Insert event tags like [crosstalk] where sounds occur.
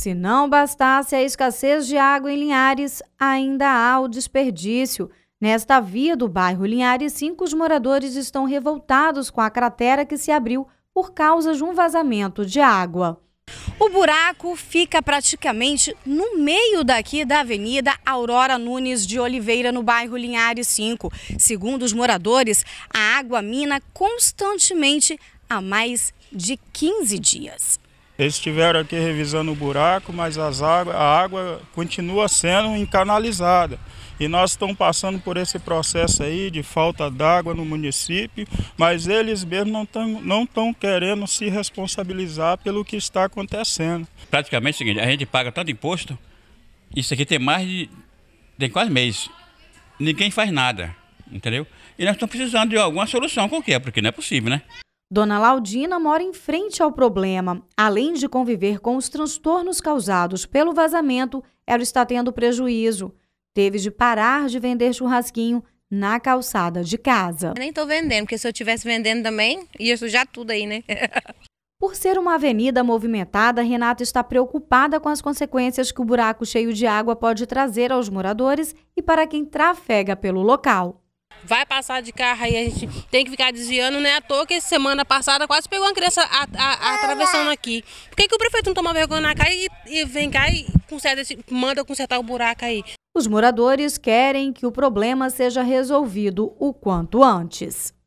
Se não bastasse a escassez de água em Linhares, ainda há o desperdício. Nesta via do bairro Linhares, cinco moradores estão revoltados com a cratera que se abriu por causa de um vazamento de água. O buraco fica praticamente no meio daqui da Avenida Aurora Nunes de Oliveira, no bairro Linhares 5. Segundo os moradores, a água mina constantemente há mais de 15 dias. Eles estiveram aqui revisando o buraco, mas as água, a água continua sendo encanalizada. E nós estamos passando por esse processo aí de falta d'água no município, mas eles mesmos não estão não tão querendo se responsabilizar pelo que está acontecendo. Praticamente é o seguinte, a gente paga tanto imposto, isso aqui tem mais de. tem quase mês. Ninguém faz nada, entendeu? E nós estamos precisando de alguma solução Com o é? porque não é possível, né? Dona Laudina mora em frente ao problema. Além de conviver com os transtornos causados pelo vazamento, ela está tendo prejuízo. Teve de parar de vender churrasquinho na calçada de casa. Nem estou vendendo, porque se eu estivesse vendendo também, ia sujar tudo aí, né? [laughs] Por ser uma avenida movimentada, Renata está preocupada com as consequências que o buraco cheio de água pode trazer aos moradores e para quem trafega pelo local vai passar de carro aí, a gente tem que ficar desviando, né? À toa que semana passada quase pegou uma criança a, a, a é, atravessando aqui. Por que, que o prefeito não toma vergonha na cara e, e vem cá e conserta esse, manda consertar o buraco aí? Os moradores querem que o problema seja resolvido o quanto antes.